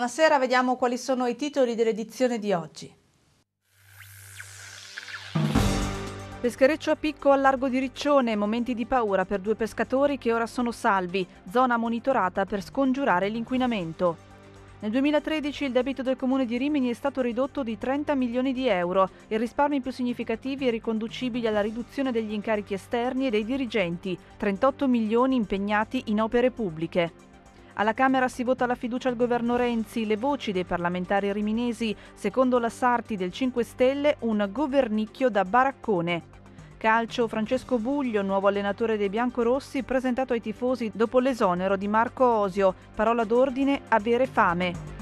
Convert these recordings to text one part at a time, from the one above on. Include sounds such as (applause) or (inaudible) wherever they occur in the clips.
Buonasera, vediamo quali sono i titoli dell'edizione di oggi. Peschereccio a picco al largo di Riccione, momenti di paura per due pescatori che ora sono salvi, zona monitorata per scongiurare l'inquinamento. Nel 2013 il debito del comune di Rimini è stato ridotto di 30 milioni di euro e risparmi più significativi e riconducibili alla riduzione degli incarichi esterni e dei dirigenti, 38 milioni impegnati in opere pubbliche. Alla Camera si vota la fiducia al governo Renzi, le voci dei parlamentari riminesi, secondo la Sarti del 5 Stelle, un governicchio da baraccone. Calcio Francesco Buglio, nuovo allenatore dei biancorossi, presentato ai tifosi dopo l'esonero di Marco Osio. Parola d'ordine, avere fame.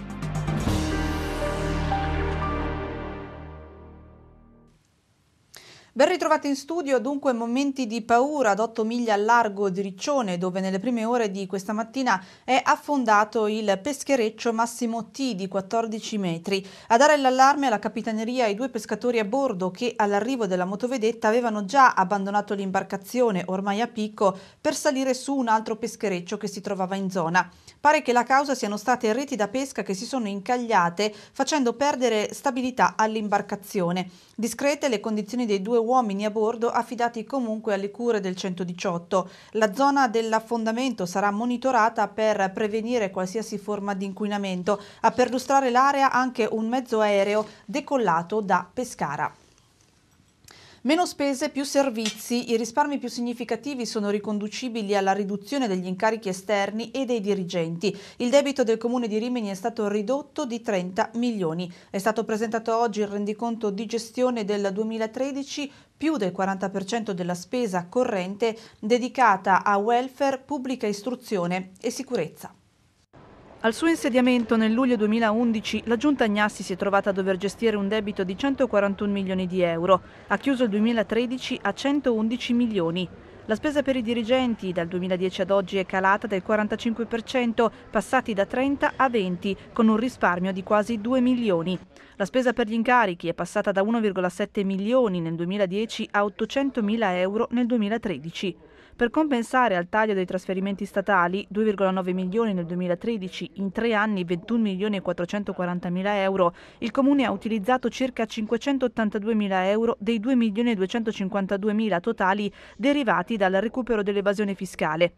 Ben ritrovati in studio, dunque momenti di paura ad 8 miglia al largo di Riccione dove nelle prime ore di questa mattina è affondato il peschereccio Massimo T di 14 metri. A dare l'allarme alla capitaneria i due pescatori a bordo che all'arrivo della motovedetta avevano già abbandonato l'imbarcazione ormai a picco per salire su un altro peschereccio che si trovava in zona. Pare che la causa siano state reti da pesca che si sono incagliate facendo perdere stabilità all'imbarcazione. Discrete le condizioni dei due uomini a bordo affidati comunque alle cure del 118. La zona dell'affondamento sarà monitorata per prevenire qualsiasi forma di inquinamento. A perlustrare l'area anche un mezzo aereo decollato da Pescara. Meno spese, più servizi, i risparmi più significativi sono riconducibili alla riduzione degli incarichi esterni e dei dirigenti. Il debito del comune di Rimini è stato ridotto di 30 milioni. È stato presentato oggi il rendiconto di gestione del 2013 più del 40% della spesa corrente dedicata a welfare, pubblica istruzione e sicurezza. Al suo insediamento nel luglio 2011 la giunta Agnassi si è trovata a dover gestire un debito di 141 milioni di euro, ha chiuso il 2013 a 111 milioni. La spesa per i dirigenti dal 2010 ad oggi è calata del 45%, passati da 30 a 20, con un risparmio di quasi 2 milioni. La spesa per gli incarichi è passata da 1,7 milioni nel 2010 a 800 mila euro nel 2013. Per compensare al taglio dei trasferimenti statali, 2,9 milioni nel 2013, in tre anni 21 milioni e 440 mila euro, il Comune ha utilizzato circa 582 mila euro dei 2 milioni e 252 mila totali derivati dal recupero dell'evasione fiscale.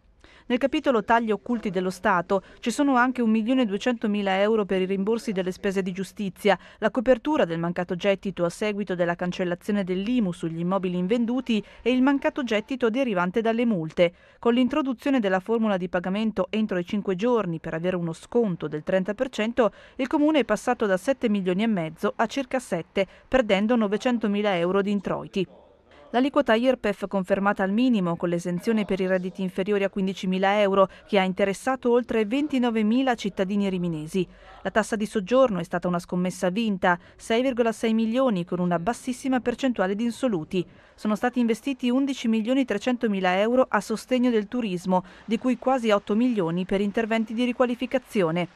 Nel capitolo tagli occulti dello Stato ci sono anche 1.200.000 euro per i rimborsi delle spese di giustizia, la copertura del mancato gettito a seguito della cancellazione dell'IMU sugli immobili invenduti e il mancato gettito derivante dalle multe. Con l'introduzione della formula di pagamento entro i 5 giorni per avere uno sconto del 30%, il Comune è passato da 7 milioni e mezzo a circa 7, perdendo 900.000 euro di introiti. L'aliquota IRPEF confermata al minimo con l'esenzione per i redditi inferiori a 15.000 euro che ha interessato oltre 29.000 cittadini riminesi. La tassa di soggiorno è stata una scommessa vinta, 6,6 milioni con una bassissima percentuale di insoluti. Sono stati investiti 11.300.000 euro a sostegno del turismo, di cui quasi 8 milioni per interventi di riqualificazione.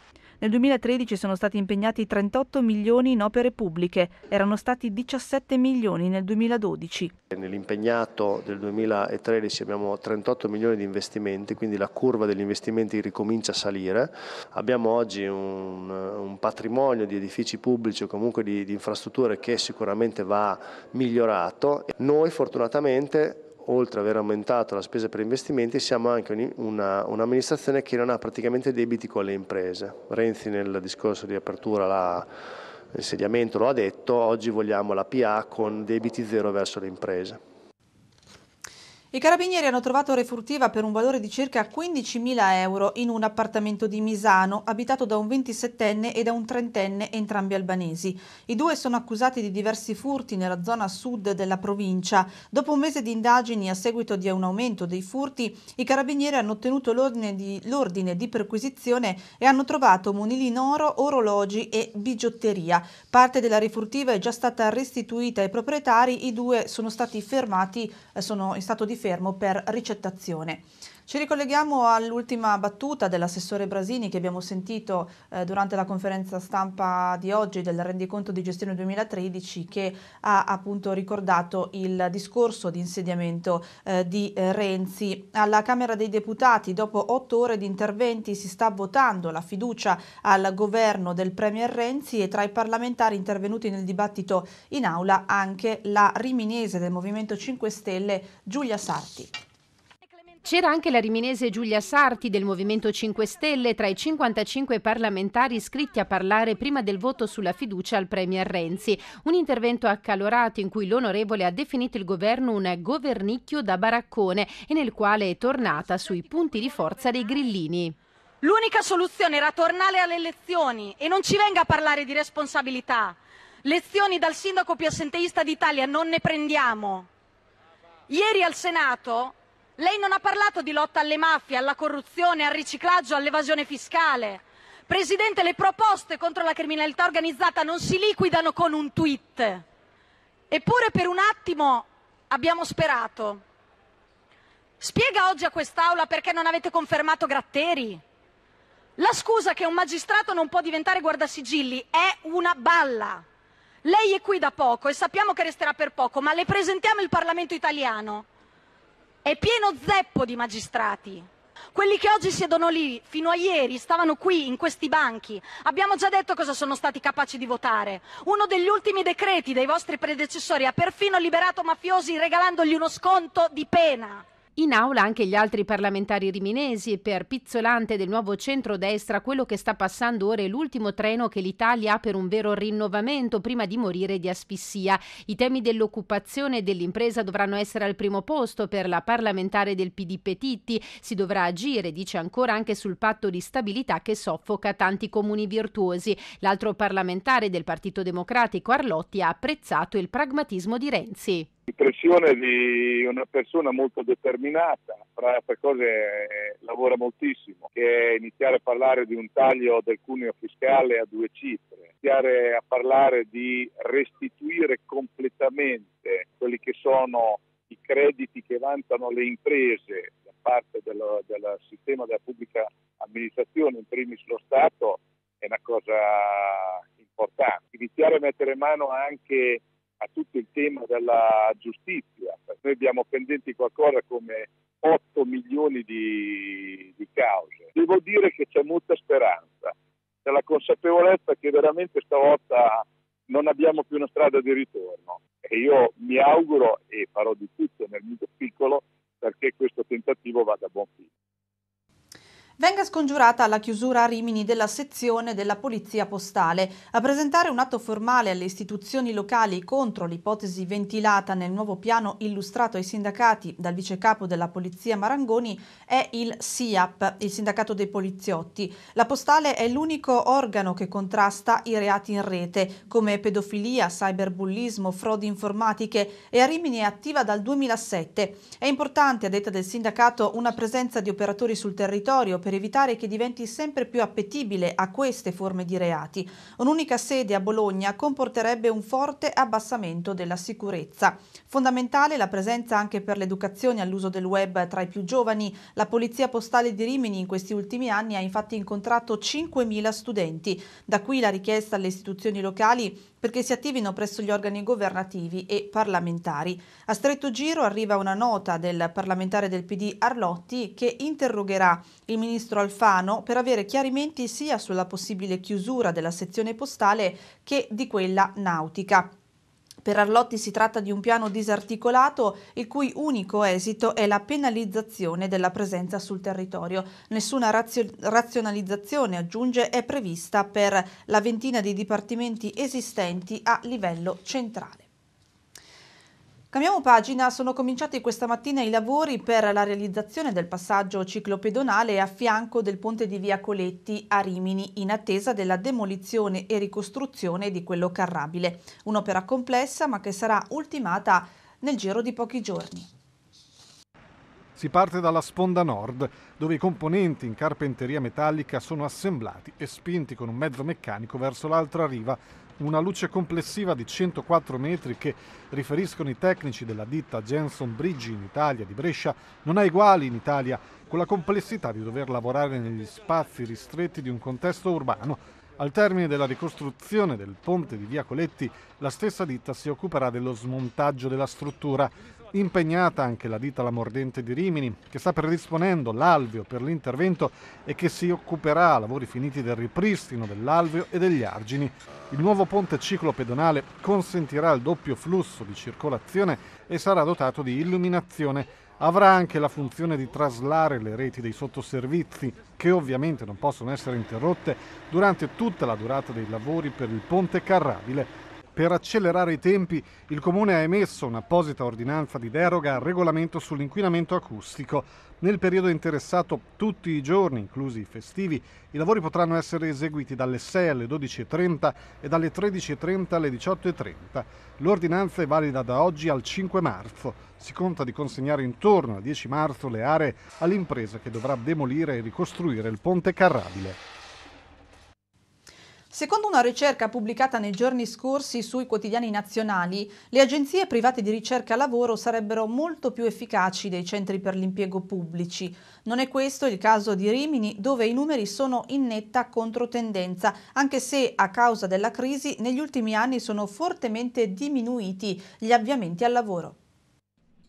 Nel 2013 sono stati impegnati 38 milioni in opere pubbliche, erano stati 17 milioni nel 2012. Nell'impegnato del 2013 abbiamo 38 milioni di investimenti, quindi la curva degli investimenti ricomincia a salire. Abbiamo oggi un, un patrimonio di edifici pubblici o comunque di, di infrastrutture che sicuramente va migliorato. Noi fortunatamente oltre ad aver aumentato la spesa per investimenti, siamo anche un'amministrazione che non ha praticamente debiti con le imprese. Renzi nel discorso di apertura l'insediamento lo ha detto, oggi vogliamo la PA con debiti zero verso le imprese. I carabinieri hanno trovato refurtiva per un valore di circa 15.000 euro in un appartamento di Misano, abitato da un 27enne e da un 30enne, entrambi albanesi. I due sono accusati di diversi furti nella zona sud della provincia. Dopo un mese di indagini a seguito di un aumento dei furti, i carabinieri hanno ottenuto l'ordine di, di, perquisizione e hanno trovato monili in oro, orologi e bigiotteria. Parte della refurtiva è già stata restituita ai proprietari, i due sono stati fermati, eh, sono in stato di fermo per ricettazione. Ci ricolleghiamo all'ultima battuta dell'assessore Brasini che abbiamo sentito eh, durante la conferenza stampa di oggi del rendiconto di gestione 2013 che ha appunto ricordato il discorso di insediamento eh, di eh, Renzi. Alla Camera dei Deputati dopo otto ore di interventi si sta votando la fiducia al governo del Premier Renzi e tra i parlamentari intervenuti nel dibattito in aula anche la riminese del Movimento 5 Stelle Giulia Sarti. C'era anche la riminese Giulia Sarti del Movimento 5 Stelle tra i 55 parlamentari iscritti a parlare prima del voto sulla fiducia al Premier Renzi. Un intervento accalorato in cui l'onorevole ha definito il governo un governicchio da baraccone e nel quale è tornata sui punti di forza dei grillini. L'unica soluzione era tornare alle elezioni e non ci venga a parlare di responsabilità. Lezioni dal sindaco più assenteista d'Italia non ne prendiamo. Ieri al Senato lei non ha parlato di lotta alle mafie, alla corruzione, al riciclaggio, all'evasione fiscale. Presidente, le proposte contro la criminalità organizzata non si liquidano con un tweet. Eppure per un attimo abbiamo sperato. Spiega oggi a quest'Aula perché non avete confermato Gratteri. La scusa che un magistrato non può diventare guardasigilli è una balla. Lei è qui da poco e sappiamo che resterà per poco, ma le presentiamo il Parlamento italiano è pieno zeppo di magistrati. Quelli che oggi siedono lì, fino a ieri, stavano qui, in questi banchi. Abbiamo già detto cosa sono stati capaci di votare. Uno degli ultimi decreti dei vostri predecessori ha perfino liberato mafiosi regalandogli uno sconto di pena. In aula anche gli altri parlamentari riminesi per Pizzolante del nuovo centrodestra quello che sta passando ora è l'ultimo treno che l'Italia ha per un vero rinnovamento prima di morire di asfissia. I temi dell'occupazione e dell'impresa dovranno essere al primo posto per la parlamentare del PD Petitti. Si dovrà agire, dice ancora, anche sul patto di stabilità che soffoca tanti comuni virtuosi. L'altro parlamentare del Partito Democratico Arlotti ha apprezzato il pragmatismo di Renzi. L'impressione di una persona molto determinata determinata, fra le altre cose eh, lavora moltissimo, che è iniziare a parlare di un taglio del cuneo fiscale a due cifre, iniziare a parlare di restituire completamente quelli che sono i crediti che vantano le imprese da parte del, del sistema della pubblica amministrazione, in primis lo Stato, è una cosa importante. Iniziare a mettere mano anche a tutto il tema della giustizia. Noi abbiamo pendenti qualcosa come 8 milioni di, di cause. Devo dire che c'è molta speranza, c'è la consapevolezza che veramente stavolta non abbiamo più una strada di ritorno e io mi auguro e farò di tutto nel mio piccolo perché questo tentativo vada a buon fine venga scongiurata la chiusura a Rimini della sezione della Polizia Postale. A presentare un atto formale alle istituzioni locali contro l'ipotesi ventilata nel nuovo piano illustrato ai sindacati dal vicecapo della Polizia Marangoni è il SIAP, il Sindacato dei Poliziotti. La Postale è l'unico organo che contrasta i reati in rete, come pedofilia, cyberbullismo, frodi informatiche e a Rimini è attiva dal 2007. È importante, a detta del sindacato, una presenza di operatori sul territorio per per evitare che diventi sempre più appetibile a queste forme di reati. Un'unica sede a Bologna comporterebbe un forte abbassamento della sicurezza. Fondamentale la presenza anche per l'educazione all'uso del web tra i più giovani. La Polizia Postale di Rimini in questi ultimi anni ha infatti incontrato 5.000 studenti. Da qui la richiesta alle istituzioni locali perché si attivino presso gli organi governativi e parlamentari. A stretto giro arriva una nota del parlamentare del PD Arlotti che interrogherà il ministro Alfano per avere chiarimenti sia sulla possibile chiusura della sezione postale che di quella nautica. Per Arlotti si tratta di un piano disarticolato il cui unico esito è la penalizzazione della presenza sul territorio. Nessuna razio razionalizzazione, aggiunge, è prevista per la ventina di dipartimenti esistenti a livello centrale. Cambiamo pagina, sono cominciati questa mattina i lavori per la realizzazione del passaggio ciclopedonale a fianco del ponte di via Coletti a Rimini in attesa della demolizione e ricostruzione di quello carrabile. Un'opera complessa ma che sarà ultimata nel giro di pochi giorni. Si parte dalla sponda nord, dove i componenti in carpenteria metallica sono assemblati e spinti con un mezzo meccanico verso l'altra riva una luce complessiva di 104 metri che, riferiscono i tecnici della ditta Jenson Briggi in Italia di Brescia, non ha uguali in Italia, con la complessità di dover lavorare negli spazi ristretti di un contesto urbano. Al termine della ricostruzione del ponte di via Coletti, la stessa ditta si occuperà dello smontaggio della struttura, Impegnata anche la ditta La Mordente di Rimini, che sta predisponendo l'alveo per l'intervento e che si occuperà, a lavori finiti, del ripristino dell'alveo e degli argini. Il nuovo ponte ciclopedonale consentirà il doppio flusso di circolazione e sarà dotato di illuminazione avrà anche la funzione di traslare le reti dei sottoservizi, che ovviamente non possono essere interrotte durante tutta la durata dei lavori per il ponte carrabile per accelerare i tempi, il Comune ha emesso un'apposita ordinanza di deroga al regolamento sull'inquinamento acustico. Nel periodo interessato tutti i giorni, inclusi i festivi, i lavori potranno essere eseguiti dalle 6 alle 12.30 e dalle 13.30 alle 18.30. L'ordinanza è valida da oggi al 5 marzo. Si conta di consegnare intorno al 10 marzo le aree all'impresa che dovrà demolire e ricostruire il ponte carrabile. Secondo una ricerca pubblicata nei giorni scorsi sui quotidiani nazionali, le agenzie private di ricerca lavoro sarebbero molto più efficaci dei centri per l'impiego pubblici. Non è questo il caso di Rimini, dove i numeri sono in netta controtendenza, anche se a causa della crisi negli ultimi anni sono fortemente diminuiti gli avviamenti al lavoro.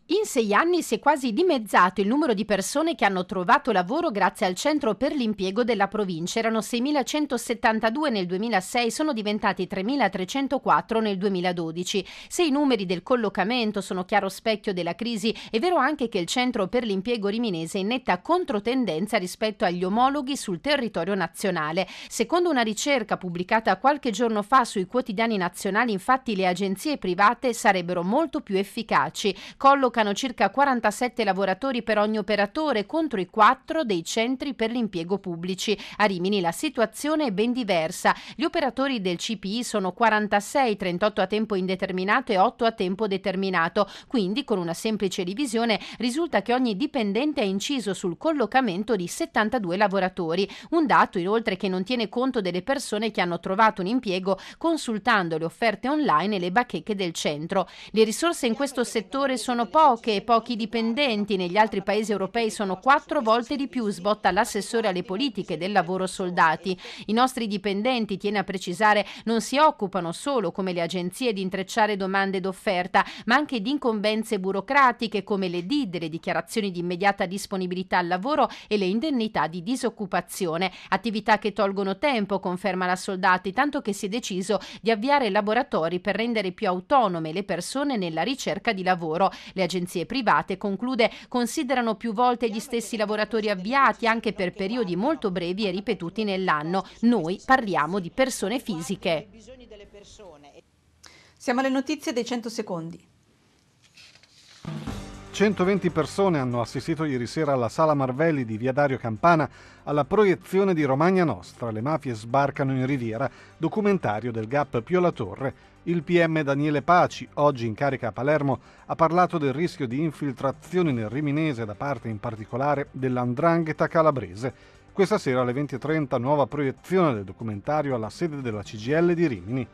In sei anni si è quasi dimezzato il numero di persone che hanno trovato lavoro grazie al centro per l'impiego della provincia. Erano 6.172 nel 2006, sono diventati 3.304 nel 2012. Se i numeri del collocamento sono chiaro specchio della crisi, è vero anche che il centro per l'impiego riminese è in netta controtendenza rispetto agli omologhi sul territorio nazionale. Secondo una ricerca pubblicata qualche giorno fa sui quotidiani nazionali, infatti le agenzie private sarebbero molto più efficaci. Colloca giocano circa 47 lavoratori per ogni operatore contro i 4 dei centri per l'impiego pubblici. A Rimini la situazione è ben diversa. Gli operatori del CPI sono 46, 38 a tempo indeterminato e 8 a tempo determinato. Quindi con una semplice divisione risulta che ogni dipendente ha inciso sul collocamento di 72 lavoratori. Un dato inoltre che non tiene conto delle persone che hanno trovato un impiego consultando le offerte online e le bacheche del centro. Le risorse in questo settore sono poche poche e pochi dipendenti, negli altri paesi europei sono quattro volte di più, sbotta l'assessore alle politiche del lavoro Soldati. I nostri dipendenti, tiene a precisare, non si occupano solo, come le agenzie, di intrecciare domande d'offerta, ma anche di incombenze burocratiche come le DID, le dichiarazioni di immediata disponibilità al lavoro e le indennità di disoccupazione, attività che tolgono tempo, conferma la Soldati, tanto che si è deciso di avviare laboratori per rendere più autonome le persone nella ricerca di lavoro. Le agenzie agenzie private, conclude, considerano più volte gli stessi lavoratori avviati anche per periodi molto brevi e ripetuti nell'anno. Noi parliamo di persone fisiche. Siamo alle notizie dei 100 secondi. 120 persone hanno assistito ieri sera alla Sala Marvelli di Via Dario Campana alla proiezione di Romagna Nostra, le mafie sbarcano in riviera, documentario del GAP Pio La Torre, il PM Daniele Paci, oggi in carica a Palermo, ha parlato del rischio di infiltrazioni nel riminese da parte in particolare dell'andrangheta calabrese. Questa sera alle 20.30 nuova proiezione del documentario alla sede della CGL di Rimini.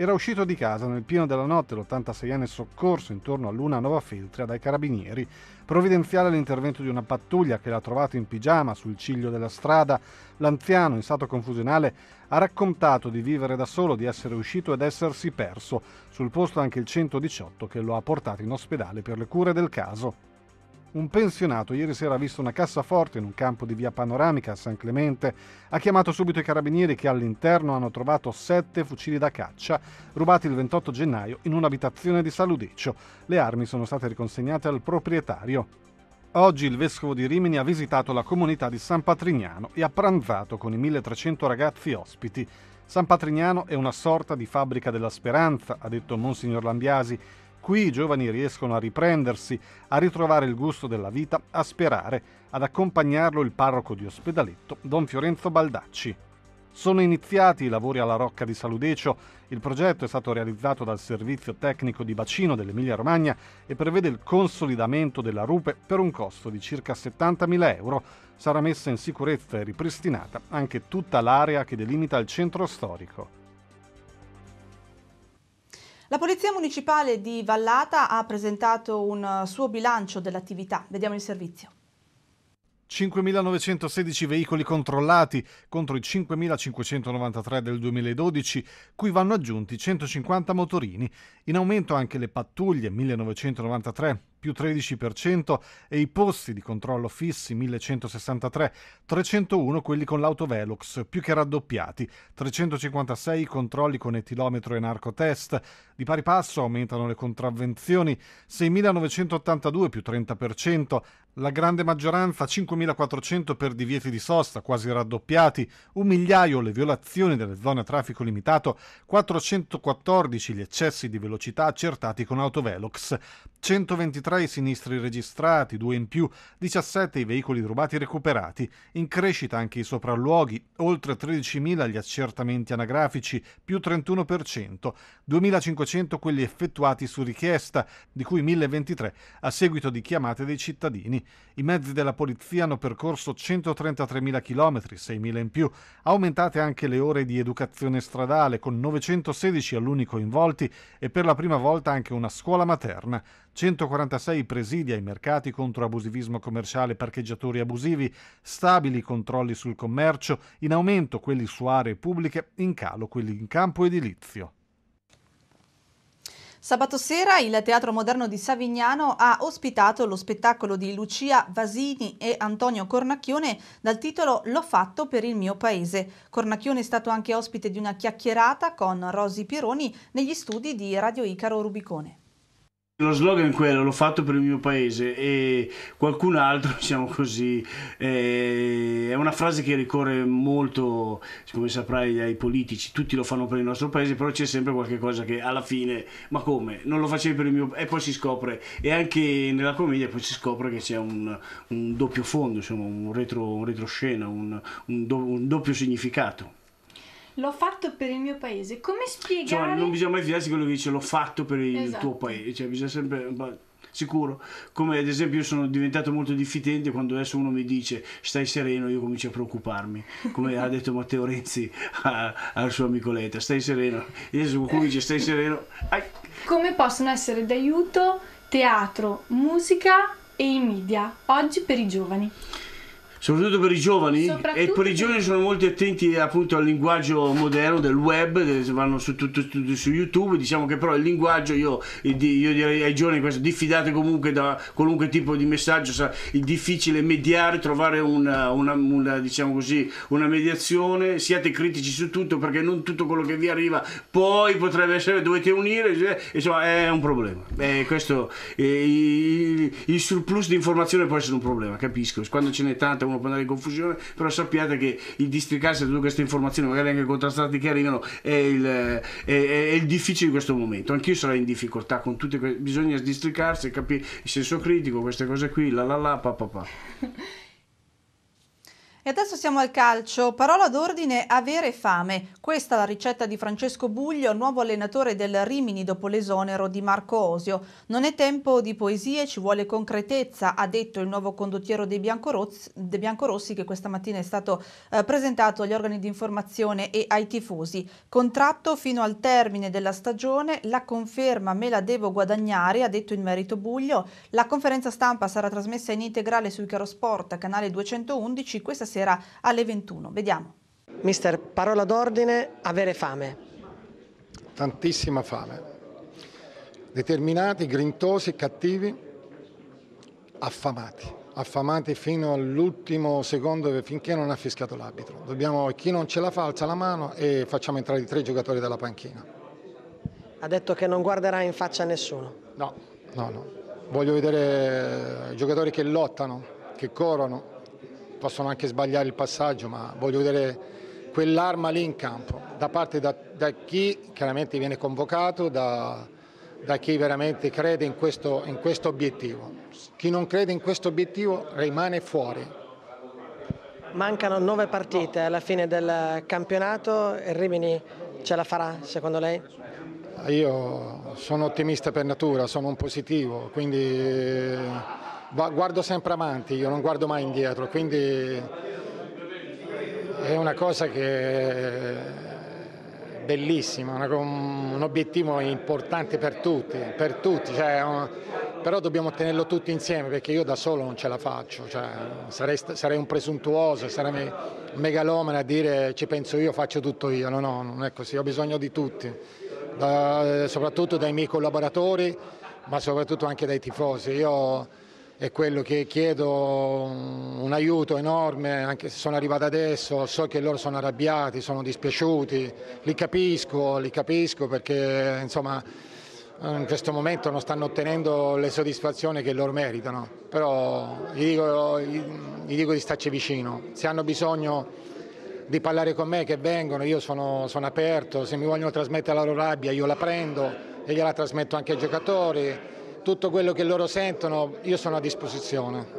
Era uscito di casa nel pieno della notte l'86enne soccorso intorno a Luna Nova Filtria dai carabinieri. Provvidenziale l'intervento di una pattuglia che l'ha trovato in pigiama sul ciglio della strada. L'anziano, in stato confusionale, ha raccontato di vivere da solo, di essere uscito ed essersi perso. Sul posto anche il 118 che lo ha portato in ospedale per le cure del caso. Un pensionato ieri sera ha visto una cassaforte in un campo di via Panoramica a San Clemente, ha chiamato subito i carabinieri che all'interno hanno trovato sette fucili da caccia rubati il 28 gennaio in un'abitazione di Saludeccio. Le armi sono state riconsegnate al proprietario. Oggi il vescovo di Rimini ha visitato la comunità di San Patrignano e ha pranzato con i 1300 ragazzi ospiti. San Patrignano è una sorta di fabbrica della speranza, ha detto Monsignor Lambiasi, Qui i giovani riescono a riprendersi, a ritrovare il gusto della vita, a sperare, ad accompagnarlo il parroco di Ospedaletto, don Fiorenzo Baldacci. Sono iniziati i lavori alla Rocca di Saludecio, il progetto è stato realizzato dal servizio tecnico di bacino dell'Emilia Romagna e prevede il consolidamento della rupe per un costo di circa 70.000 euro. Sarà messa in sicurezza e ripristinata anche tutta l'area che delimita il centro storico. La Polizia Municipale di Vallata ha presentato un eh, suo bilancio dell'attività. Vediamo il servizio. 5.916 veicoli controllati contro i 5.593 del 2012, cui vanno aggiunti 150 motorini. In aumento anche le pattuglie 1993 più 13% e i posti di controllo fissi 1163, 301 quelli con l'autovelox più che raddoppiati, 356 i controlli con etilometro e narcotest, di pari passo aumentano le contravvenzioni 6.982 più 30%, la grande maggioranza 5.400 per divieti di sosta quasi raddoppiati, un migliaio le violazioni delle zone a traffico limitato, 414 gli eccessi di velocità accertati con autovelox, 123 i sinistri registrati, 2 in più, 17 i veicoli rubati e recuperati, in crescita anche i sopralluoghi, oltre 13.000 gli accertamenti anagrafici, più 31%, 2.500 500 quelli effettuati su richiesta, di cui 1023 a seguito di chiamate dei cittadini. I mezzi della polizia hanno percorso 133.000 km, 6.000 in più, aumentate anche le ore di educazione stradale con 916 alunni coinvolti e per la prima volta anche una scuola materna. 146 presidi ai mercati contro abusivismo commerciale e parcheggiatori abusivi, stabili controlli sul commercio, in aumento quelli su aree pubbliche, in calo quelli in campo edilizio. Sabato sera il Teatro Moderno di Savignano ha ospitato lo spettacolo di Lucia Vasini e Antonio Cornacchione dal titolo L'ho fatto per il mio paese. Cornacchione è stato anche ospite di una chiacchierata con Rosi Pieroni negli studi di Radio Icaro Rubicone lo slogan è quello, l'ho fatto per il mio paese e qualcun altro, (laughs) diciamo così, eh, è una frase che ricorre molto, come saprai, ai politici, tutti lo fanno per il nostro paese, però c'è sempre qualcosa che alla fine, ma come, non lo facevi per il mio paese, e poi si scopre, e anche nella commedia poi si scopre che c'è un, un doppio fondo, insomma, un, retro, un retroscena, un, un, do, un doppio significato l'ho fatto per il mio paese. Come spiegare? Cioè, non bisogna mai fidarsi di quello che dice l'ho fatto per il esatto. tuo paese, cioè bisogna sempre sicuro. Come ad esempio io sono diventato molto diffidente quando adesso uno mi dice stai sereno, io comincio a preoccuparmi. Come ha detto Matteo Renzi a, al suo amico Letta, stai sereno. Io su cui dice stai sereno. Ai. Come possono essere d'aiuto teatro, musica e i media oggi per i giovani? soprattutto per i giovani e per i giovani sono molto attenti appunto al linguaggio moderno del web vanno su, tutto, tutto, su youtube diciamo che però il linguaggio io, io direi ai giovani questo diffidate comunque da qualunque tipo di messaggio sa, è difficile mediare trovare una, una, una, diciamo così, una mediazione siate critici su tutto perché non tutto quello che vi arriva poi potrebbe essere dovete unire eh, insomma è un problema eh, questo, eh, il, il surplus di informazione può essere un problema capisco quando ce n'è tanta uno può andare in confusione, però sappiate che il districarsi di tutte queste informazioni, magari anche contrastanti che arrivano, è il, è, è il difficile di questo momento. Anch'io sarei in difficoltà con tutte queste, bisogna districarsi, capire il senso critico, queste cose qui, la la la, pa pa pa. (laughs) E adesso siamo al calcio. Parola d'ordine avere fame. Questa è la ricetta di Francesco Buglio, nuovo allenatore del Rimini dopo l'esonero di Marco Osio. Non è tempo di poesie, ci vuole concretezza, ha detto il nuovo condottiero dei Biancorossi, dei Biancorossi che questa mattina è stato eh, presentato agli organi di informazione e ai tifosi. Contratto fino al termine della stagione, la conferma me la devo guadagnare, ha detto in merito Buglio. La conferenza stampa sarà trasmessa in integrale su Icarosport, canale 211, questa sera alle 21. Vediamo. Mister, parola d'ordine, avere fame. Tantissima fame. Determinati, grintosi, cattivi, affamati. Affamati fino all'ultimo secondo finché non ha fischiato l'arbitro. Dobbiamo, chi non ce la fa alza la mano e facciamo entrare i tre giocatori dalla panchina. Ha detto che non guarderà in faccia nessuno. No, no, no. Voglio vedere giocatori che lottano, che corrono, possono anche sbagliare il passaggio, ma voglio vedere quell'arma lì in campo, da parte da, da chi chiaramente viene convocato, da, da chi veramente crede in questo, in questo, obiettivo. Chi non crede in questo obiettivo rimane fuori. Mancano nove partite alla fine del campionato, e Rimini ce la farà secondo lei? Io sono ottimista per natura, sono un positivo, quindi guardo sempre avanti, io non guardo mai indietro, quindi è una cosa che è bellissima, un obiettivo importante per tutti, per tutti cioè, oh, però dobbiamo tenerlo tutti insieme perché io da solo non ce la faccio, cioè, sarei, sarei, un presuntuoso, sarei megalomane a dire ci penso io, faccio tutto io, no, no, non è così, ho bisogno di tutti, da, soprattutto dai miei collaboratori ma soprattutto anche dai tifosi. Io è quello che chiedo mm, un aiuto enorme, anche se sono arrivato adesso, so che loro sono arrabbiati, sono dispiaciuti, li capisco, li capisco perché insomma in questo momento non stanno ottenendo le soddisfazioni che loro meritano, però gli dico, gli dico di starci vicino, se hanno bisogno di parlare con me che vengono, io sono, sono aperto, se mi vogliono trasmettere la loro rabbia io la prendo e gliela trasmetto anche ai giocatori tutto quello che loro sentono io sono a disposizione.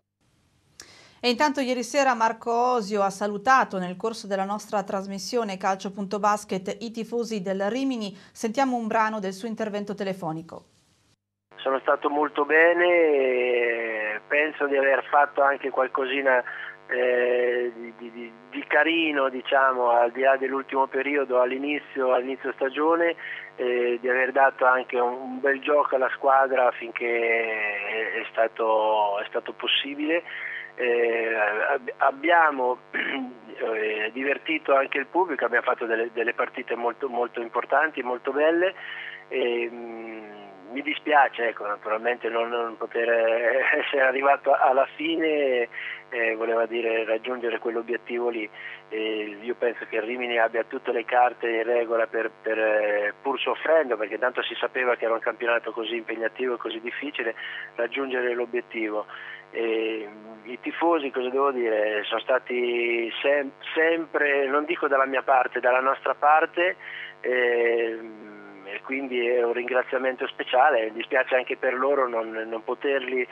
E intanto ieri sera Marco Osio ha salutato nel corso della nostra trasmissione Calcio.basket i tifosi del Rimini. Sentiamo un brano del suo intervento telefonico. Sono stato molto bene, penso di aver fatto anche qualcosina eh, di, di, di, carino diciamo, al di là dell'ultimo periodo all'inizio, all'inizio stagione eh, di aver dato anche un, un, bel gioco alla squadra finché è, è, stato, è stato, possibile eh, abbiamo (clears throat) eh, divertito anche il pubblico abbiamo fatto delle, delle partite molto, molto, importanti molto belle mm, mi dispiace ecco, naturalmente non, non, poter eh, (laughs) essere arrivato alla fine eh, voleva dire raggiungere quell'obiettivo lì. Eh, io penso che Rimini abbia tutte le carte in regola per, per, eh, pur soffrendo, perché tanto si sapeva che era un campionato così impegnativo e così difficile, raggiungere l'obiettivo. Mm, I tifosi, cosa devo dire, sono stati sem- sempre, non dico dalla mia parte, dalla nostra parte e mm, quindi è un ringraziamento speciale, mi dispiace anche per loro non, non poterli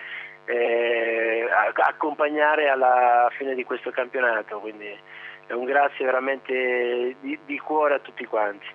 eh, accompagnare alla fine di questo campionato. Quindi è un grazie veramente di, di cuore a tutti quanti.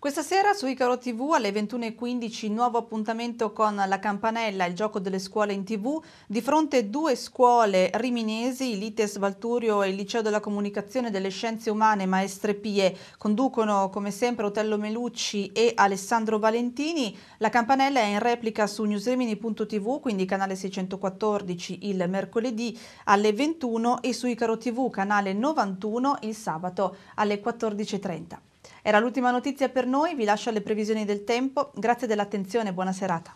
Questa sera su Icaro TV alle 21.15 nuovo appuntamento con La Campanella, il gioco delle scuole in TV. Di fronte due scuole riminesi, l'ITES Valturio e il Liceo della Comunicazione delle Scienze Umane Maestre Pie, conducono come sempre Otello Melucci e Alessandro Valentini. La Campanella è in replica su newsremini.tv, quindi canale 614 il mercoledì alle 21 e su Icaro TV, canale 91 il sabato alle 14.30. Era l'ultima notizia per noi, vi lascio alle previsioni del tempo. Grazie dell'attenzione e buona serata.